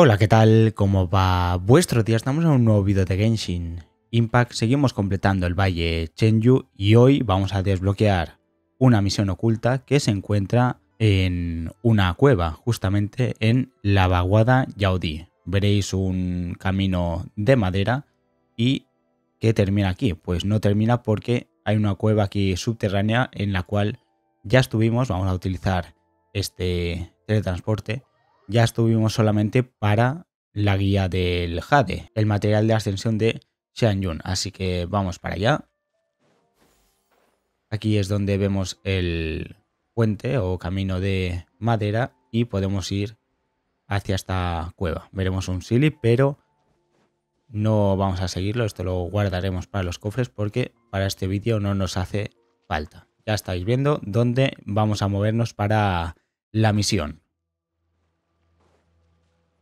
Hola, ¿qué tal? ¿Cómo va vuestro día? Estamos en un nuevo vídeo de Genshin Impact. Seguimos completando el Valle Chenyu y hoy vamos a desbloquear una misión oculta que se encuentra en una cueva, justamente en la vaguada Yaudi. Veréis un camino de madera y que termina aquí. Pues no termina porque hay una cueva aquí subterránea en la cual ya estuvimos. Vamos a utilizar este teletransporte ya estuvimos solamente para la guía del Jade, el material de ascensión de Xianyun. Así que vamos para allá. Aquí es donde vemos el puente o camino de madera y podemos ir hacia esta cueva. Veremos un Silly, pero no vamos a seguirlo. Esto lo guardaremos para los cofres porque para este vídeo no nos hace falta. Ya estáis viendo dónde vamos a movernos para la misión.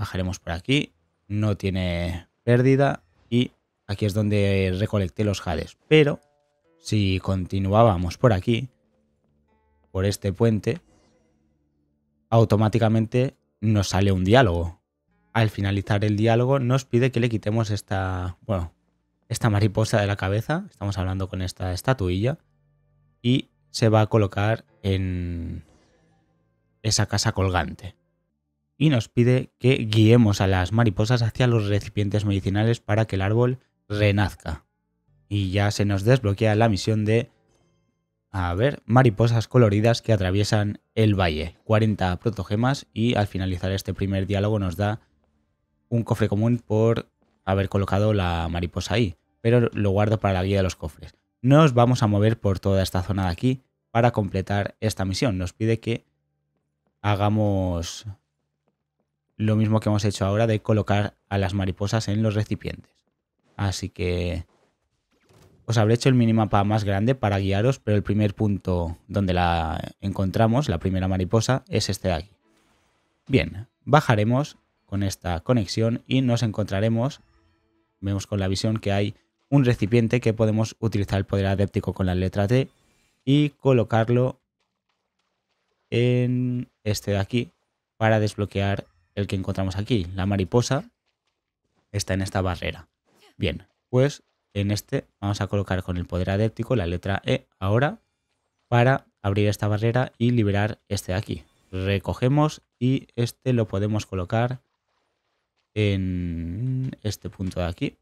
Bajaremos por aquí. No tiene pérdida. Y aquí es donde recolecté los jades. Pero si continuábamos por aquí, por este puente, automáticamente nos sale un diálogo. Al finalizar el diálogo nos pide que le quitemos esta, bueno, esta mariposa de la cabeza. Estamos hablando con esta estatuilla. Y se va a colocar en esa casa colgante y nos pide que guiemos a las mariposas hacia los recipientes medicinales para que el árbol renazca. Y ya se nos desbloquea la misión de, a ver, mariposas coloridas que atraviesan el valle. 40 protogemas y al finalizar este primer diálogo nos da un cofre común por haber colocado la mariposa ahí, pero lo guardo para la guía de los cofres. Nos vamos a mover por toda esta zona de aquí para completar esta misión. Nos pide que hagamos lo mismo que hemos hecho ahora de colocar a las mariposas en los recipientes. Así que os habré hecho el minimapa más grande para guiaros, pero el primer punto donde la encontramos, la primera mariposa, es este de aquí. Bien, bajaremos con esta conexión y nos encontraremos, vemos con la visión que hay un recipiente que podemos utilizar el poder adéptico con la letra T y colocarlo en este de aquí para desbloquear el que encontramos aquí. La mariposa está en esta barrera. Bien, pues en este vamos a colocar con el poder adéptico la letra E ahora para abrir esta barrera y liberar este de aquí. Recogemos y este lo podemos colocar en este punto de aquí.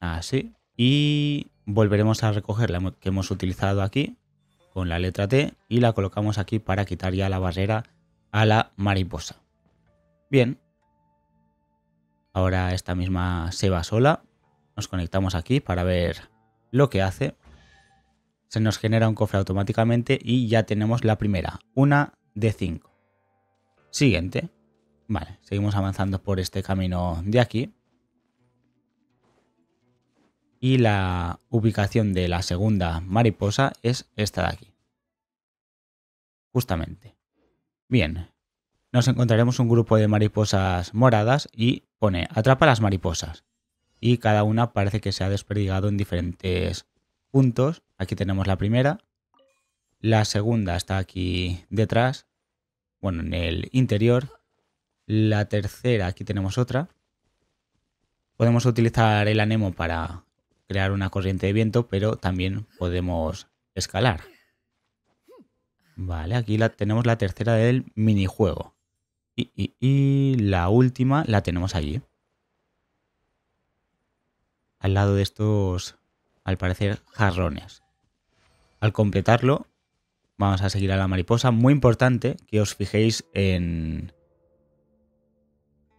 Así. Y volveremos a recoger la que hemos utilizado aquí con la letra T y la colocamos aquí para quitar ya la barrera a la mariposa. Bien. Ahora esta misma se va sola. Nos conectamos aquí para ver lo que hace. Se nos genera un cofre automáticamente y ya tenemos la primera, una de 5. Siguiente. Vale, seguimos avanzando por este camino de aquí. Y la ubicación de la segunda mariposa es esta de aquí. Justamente. Bien, nos encontraremos un grupo de mariposas moradas y pone atrapa las mariposas. Y cada una parece que se ha desperdigado en diferentes puntos. Aquí tenemos la primera. La segunda está aquí detrás. Bueno, en el interior. La tercera, aquí tenemos otra. Podemos utilizar el anemo para crear una corriente de viento, pero también podemos escalar. Vale, aquí la, tenemos la tercera del minijuego. Y, la última la tenemos allí. Al lado de estos, al parecer, jarrones. Al completarlo, vamos a seguir a la mariposa. Muy importante que os fijéis en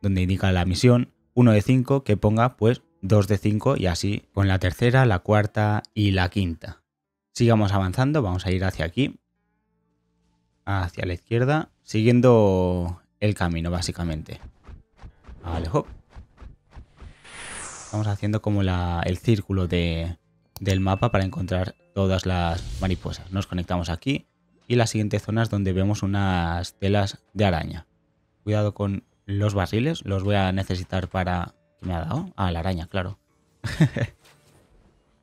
donde indica la misión, 1 de 5, que ponga pues 2 de 5 y así con la tercera, la cuarta y la quinta. Sigamos avanzando, vamos a ir hacia aquí, hacia la izquierda, siguiendo el camino, básicamente. Vale, hop. haciendo como el círculo de, del mapa para encontrar todas las mariposas. Nos conectamos aquí y la siguiente zona es donde vemos unas telas de araña. Cuidado con los barriles, los voy a necesitar para... ¿Qué me ha dado? Ah, la araña, claro.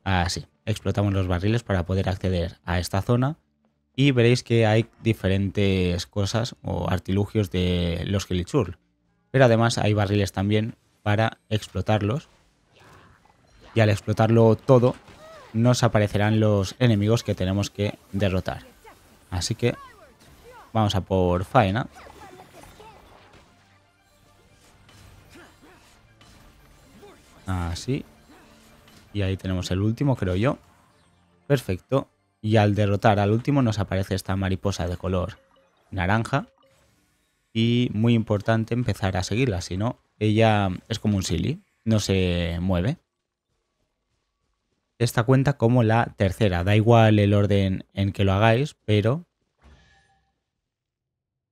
Así, explotamos los barriles para poder acceder a esta zona y veréis que hay diferentes cosas o artilugios de los gilichurl. Pero además hay barriles también para explotarlos. Y al explotarlo todo, nos aparecerán los enemigos que tenemos que derrotar. Así que vamos a por faena. Así. Y ahí tenemos el último, creo yo. Perfecto. Y al derrotar al último nos aparece esta mariposa de color naranja. Y muy importante empezar a seguirla, si no, ella es como un silly, no se mueve. Esta cuenta como la tercera, da igual el orden en que lo hagáis, pero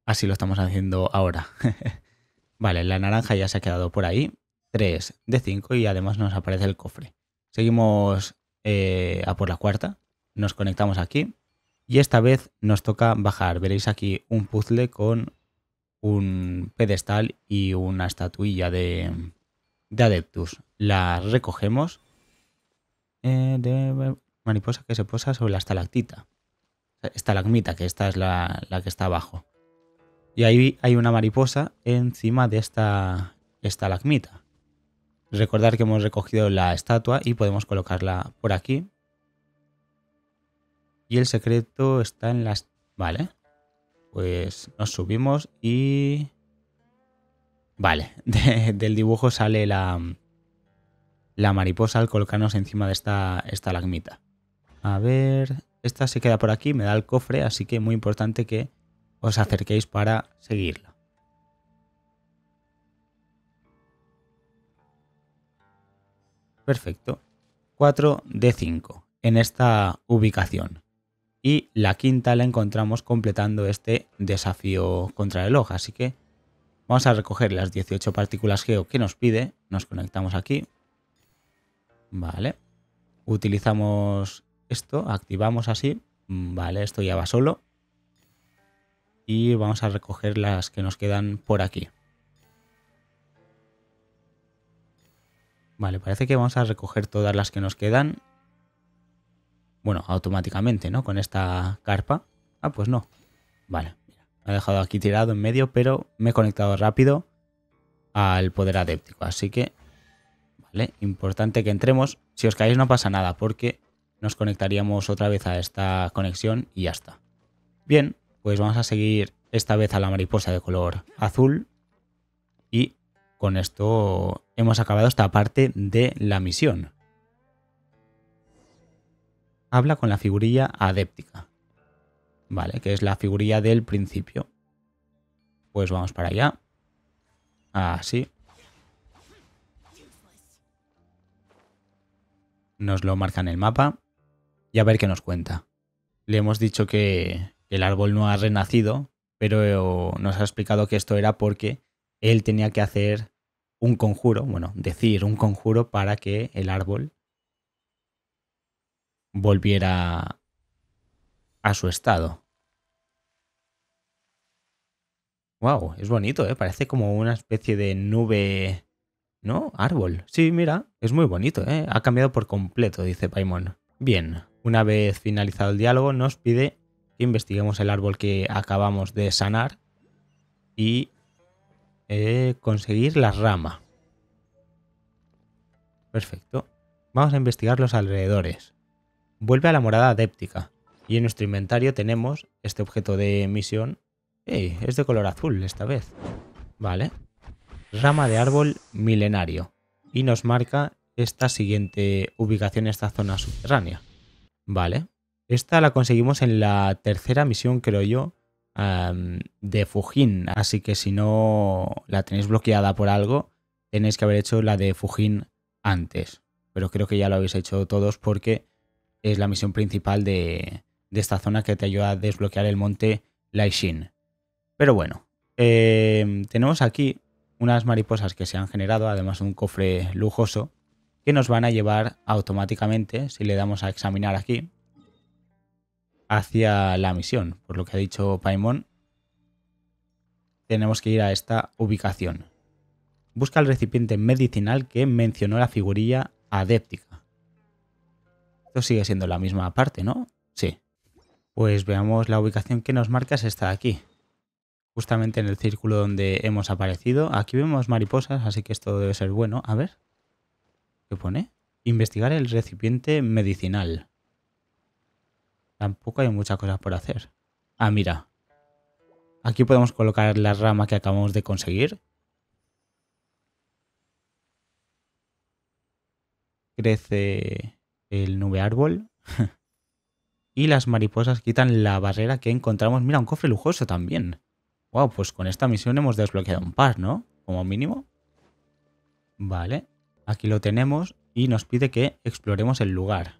así lo estamos haciendo ahora. vale, la naranja ya se ha quedado por ahí, 3 de 5 y además nos aparece el cofre. Seguimos eh, a por la cuarta nos conectamos aquí y esta vez nos toca bajar. Veréis aquí un puzzle con un pedestal y una estatuilla de, de Adeptus. La recogemos. Eh, de mariposa que se posa sobre la estalactita. Estalagmita, que esta es la, la que está abajo. Y ahí hay una mariposa encima de esta estalagmita. Recordar que hemos recogido la estatua y podemos colocarla por aquí y el secreto está en las... Vale. Pues nos subimos y... Vale, del dibujo sale la, la mariposa al colocarnos encima de esta, esta lagmita. A ver, esta se queda por aquí, me da el cofre, así que muy importante que os acerquéis para seguirla. Perfecto. 4 de 5 en esta ubicación y la quinta la encontramos completando este desafío contra el ojo Así que vamos a recoger las 18 partículas geo que nos pide. Nos conectamos aquí. Vale. Utilizamos esto, activamos así. Vale, esto ya va solo. Y vamos a recoger las que nos quedan por aquí. Vale, parece que vamos a recoger todas las que nos quedan bueno, automáticamente, ¿no? Con esta carpa. Ah, pues no. Vale, Me ha dejado aquí tirado en medio, pero me he conectado rápido al poder adéptico. Así que, vale, importante que entremos. Si os caéis no pasa nada, porque nos conectaríamos otra vez a esta conexión y ya está. Bien, pues vamos a seguir esta vez a la mariposa de color azul. Y con esto hemos acabado esta parte de la misión habla con la figurilla adéptica, ¿vale? Que es la figurilla del principio. Pues vamos para allá. Así. Nos lo marca en el mapa. Y a ver qué nos cuenta. Le hemos dicho que el árbol no ha renacido, pero nos ha explicado que esto era porque él tenía que hacer un conjuro, bueno, decir un conjuro para que el árbol volviera a su estado. Wow, es bonito, ¿eh? Parece como una especie de nube, ¿no? Árbol. Sí, mira, es muy bonito, ¿eh? Ha cambiado por completo, dice Paimon. Bien, una vez finalizado el diálogo, nos pide que investiguemos el árbol que acabamos de sanar y eh, conseguir la rama. Perfecto. Vamos a investigar los alrededores. Vuelve a la morada adéptica. Y en nuestro inventario tenemos este objeto de misión. ¡Ey! es de color azul esta vez. Vale. Rama de árbol milenario. Y nos marca esta siguiente ubicación, esta zona subterránea. Vale. Esta la conseguimos en la tercera misión, creo yo, de Fujin. Así que si no la tenéis bloqueada por algo, tenéis que haber hecho la de Fujin antes. Pero creo que ya lo habéis hecho todos porque es la misión principal de, esta zona que te ayuda a desbloquear el monte Laishin. Pero bueno, eh, tenemos aquí unas mariposas que se han generado, además un cofre lujoso, que nos van a llevar automáticamente, si le damos a examinar aquí, hacia la misión. Por lo que ha dicho Paimon, tenemos que ir a esta ubicación. Busca el recipiente medicinal que mencionó la figurilla adéptica. Esto sigue siendo la misma parte, ¿no? Sí. Pues veamos la ubicación que nos marca es esta aquí. Justamente en el círculo donde hemos aparecido. Aquí vemos mariposas, así que esto debe ser bueno. A ver. ¿Qué pone? Investigar el recipiente medicinal. Tampoco hay muchas cosas por hacer. Ah, mira. Aquí podemos colocar la rama que acabamos de conseguir. Crece el nube árbol. y las mariposas quitan la barrera que encontramos. Mira, un cofre lujoso también. Wow, pues con esta misión hemos desbloqueado un par, ¿no? Como mínimo. Vale, aquí lo tenemos y nos pide que exploremos el lugar.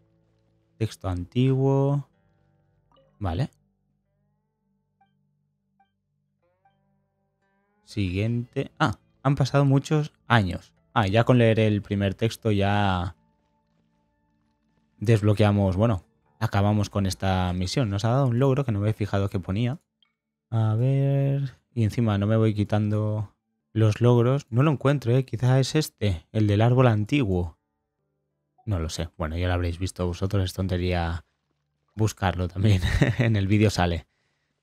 Texto antiguo. Vale. Siguiente. Ah, han pasado muchos años. Ah, ya con leer el primer texto ya desbloqueamos, bueno, acabamos con esta misión. Nos ha dado un logro que no me he fijado que ponía. A ver... Y encima no me voy quitando los logros. No lo encuentro, ¿eh? Quizás es este, el del árbol antiguo. No lo sé. Bueno, ya lo habréis visto vosotros, es tontería buscarlo también. en el vídeo sale.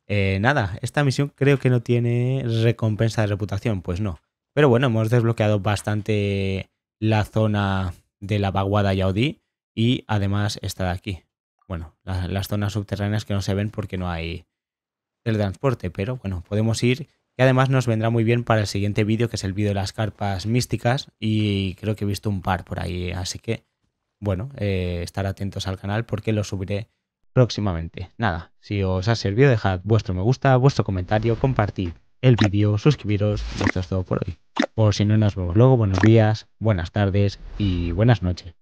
Eh, nada, esta misión creo que no tiene recompensa de reputación, pues no. Pero bueno, hemos desbloqueado bastante la zona de la vaguada Yaudí y además está de aquí. Bueno, las zonas subterráneas que no se ven porque no hay el transporte pero bueno, podemos ir y además nos vendrá muy bien para el siguiente vídeo, que es el vídeo de las carpas místicas, y creo que he visto un par por ahí, así que, bueno, eh, estar atentos al canal porque lo subiré próximamente. Nada, si os ha servido, dejad vuestro me gusta, vuestro comentario, compartid el vídeo, suscribiros, y esto es todo por hoy. Por si no nos vemos luego, buenos días, buenas tardes y buenas noches.